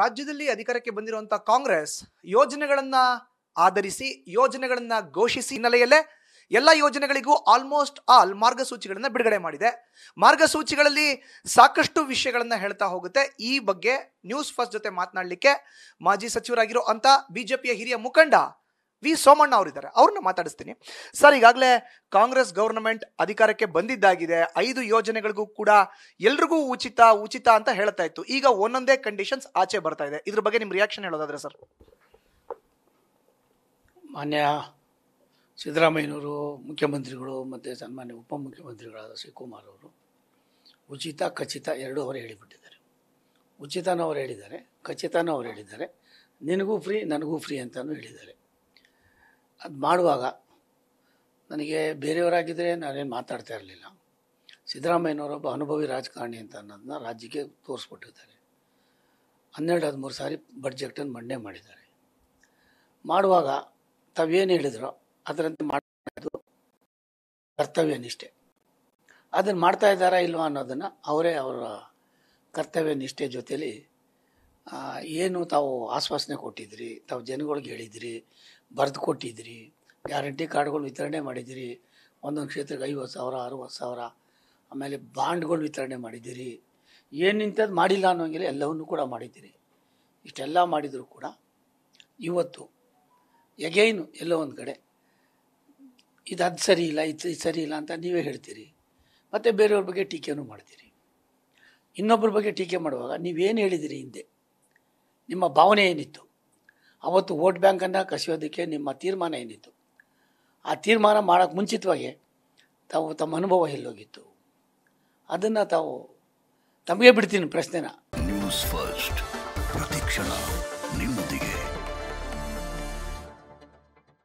ರಾಜ್ಯದಲ್ಲಿ ಅಧಿಕಾರಕ್ಕೆ ಬಂದಿರುವಂತಹ ಕಾಂಗ್ರೆಸ್ ಯೋಜನೆಗಳನ್ನ ಆಧರಿಸಿ ಯೋಜನೆಗಳನ್ನ ಘೋಷಿಸಿ ಹಿನ್ನೆಲೆಯಲ್ಲೇ ಎಲ್ಲ ಯೋಜನೆಗಳಿಗೂ ಆಲ್ಮೋಸ್ಟ್ ಆಲ್ ಮಾರ್ಗಸೂಚಿಗಳನ್ನು ಬಿಡುಗಡೆ ಮಾಡಿದೆ ಮಾರ್ಗಸೂಚಿಗಳಲ್ಲಿ ಸಾಕಷ್ಟು ವಿಷಯಗಳನ್ನು ಹೇಳ್ತಾ ಹೋಗುತ್ತೆ ಈ ಬಗ್ಗೆ ನ್ಯೂಸ್ ಫಸ್ಟ್ ಜೊತೆ ಮಾತನಾಡಲಿಕ್ಕೆ ಮಾಜಿ ಸಚಿವರಾಗಿರೋ ಅಂತ ಬಿಜೆಪಿಯ ಹಿರಿಯ ಮುಖಂಡ ವಿ ಸೋಮಣ್ಣ ಅವರಿದ್ದಾರೆ ಅವ್ರನ್ನ ಮಾತಾಡಿಸ್ತೀನಿ ಸರ್ ಈಗಾಗಲೇ ಕಾಂಗ್ರೆಸ್ ಗೌರ್ನಮೆಂಟ್ ಅಧಿಕಾರಕ್ಕೆ ಬಂದಿದ್ದಾಗಿದೆ ಐದು ಯೋಜನೆಗಳಿಗೂ ಕೂಡ ಎಲ್ರಿಗೂ ಉಚಿತ ಉಚಿತ ಅಂತ ಹೇಳ್ತಾ ಇತ್ತು ಈಗ ಒಂದೊಂದೇ ಕಂಡೀಷನ್ಸ್ ಆಚೆ ಬರ್ತಾ ಇದೆ ಇದ್ರ ಬಗ್ಗೆ ನಿಮ್ಮ ರಿಯಾಕ್ಷನ್ ಹೇಳೋದಾದ್ರೆ ಸರ್ ಮಾನ್ಯ ಸಿದ್ದರಾಮಯ್ಯನವರು ಮುಖ್ಯಮಂತ್ರಿಗಳು ಮತ್ತು ಸನ್ಮಾನ್ಯ ಉಪಮುಖ್ಯಮಂತ್ರಿಗಳಾದ ಶಿವಕುಮಾರ್ ಅವರು ಉಚಿತ ಖಚಿತ ಎರಡೂ ಅವರು ಹೇಳಿಬಿಟ್ಟಿದ್ದಾರೆ ಉಚಿತನೂ ಅವರು ಹೇಳಿದ್ದಾರೆ ಖಚಿತನೂ ಅವರು ಹೇಳಿದ್ದಾರೆ ನಿನಗೂ ಫ್ರೀ ನನಗೂ ಫ್ರೀ ಅಂತಲೂ ಹೇಳಿದ್ದಾರೆ ಅದು ಮಾಡುವಾಗ ನನಗೆ ಬೇರೆಯವರಾಗಿದ್ದರೆ ನಾನೇನು ಮಾತಾಡ್ತಾ ಇರಲಿಲ್ಲ ಒಬ್ಬ ಅನುಭವಿ ರಾಜಕಾರಣಿ ಅಂತ ಅನ್ನೋದನ್ನ ರಾಜ್ಯಕ್ಕೆ ತೋರಿಸ್ಬಿಟ್ಟಿದ್ದಾರೆ ಹನ್ನೆರಡು ಹದಿಮೂರು ಸಾರಿ ಬಡ್ಜೆಟನ್ನು ಮಂಡನೆ ಮಾಡಿದ್ದಾರೆ ಮಾಡುವಾಗ ತಾವೇನು ಹೇಳಿದ್ರು ಅದರಂತೆ ಮಾಡೋದು ಕರ್ತವ್ಯ ನಿಷ್ಠೆ ಅದನ್ನು ಮಾಡ್ತಾ ಇದ್ದಾರಾ ಇಲ್ವಾ ಅನ್ನೋದನ್ನು ಅವರೇ ಅವರ ಕರ್ತವ್ಯ ನಿಷ್ಠೆ ಜೊತೇಲಿ ಏನು ತಾವು ಆಶ್ವಾಸನೆ ಕೊಟ್ಟಿದ್ರಿ ತಾವು ಜನಗಳಿಗೆ ಹೇಳಿದಿರಿ ಬರೆದು ಕೊಟ್ಟಿದ್ರಿ ಗ್ಯಾರಂಟಿ ಕಾರ್ಡ್ಗಳು ವಿತರಣೆ ಮಾಡಿದಿರಿ ಒಂದೊಂದು ಕ್ಷೇತ್ರಕ್ಕೆ ಐವತ್ತು ಸಾವಿರ ಅರುವತ್ತು ಸಾವಿರ ಆಮೇಲೆ ಬಾಂಡ್ಗಳು ವಿತರಣೆ ಮಾಡಿದ್ದೀರಿ ಏನು ನಿಂತದ್ದು ಮಾಡಿಲ್ಲ ಅನ್ನೋಂಗಿಲ್ಲ ಎಲ್ಲವನ್ನೂ ಕೂಡ ಮಾಡಿದ್ದೀರಿ ಇಷ್ಟೆಲ್ಲ ಮಾಡಿದರೂ ಕೂಡ ಇವತ್ತು ಎಗೈನು ಎಲ್ಲೋ ಒಂದು ಕಡೆ ಇದು ಅದು ಸರಿ ಇಲ್ಲ ಇದು ಇದು ಸರಿ ಇಲ್ಲ ಅಂತ ನೀವೇ ಹೇಳ್ತೀರಿ ಮತ್ತು ಬೇರೆಯವ್ರ ಬಗ್ಗೆ ಟೀಕೆಯೂ ಮಾಡ್ತೀರಿ ಇನ್ನೊಬ್ಬರ ಬಗ್ಗೆ ಟೀಕೆ ಮಾಡುವಾಗ ನೀವೇನು ಹೇಳಿದ್ದೀರಿ ಹಿಂದೆ ನಿಮ್ಮ ಭಾವನೆ ಏನಿತ್ತು ಅವತ್ತು ವೋಟ್ ಬ್ಯಾಂಕನ್ನು ಕಸಿಯೋದಕ್ಕೆ ನಿಮ್ಮ ತೀರ್ಮಾನ ಏನಿತ್ತು ಆ ತೀರ್ಮಾನ ಮಾಡೋಕ್ಕೆ ಮುಂಚಿತವಾಗಿ ತಾವು ತಮ್ಮ ಅನುಭವ ಎಲ್ಲೋಗಿತ್ತು ಅದನ್ನು ತಾವು ತಮಗೆ ಬಿಡ್ತೀನಿ ಪ್ರಶ್ನೆನ ನ್ಯೂಸ್ ಫಸ್ಟ್ ಪ್ರತಿಕ್ಷಣ ನಿಮ್ಮೊಂದಿಗೆ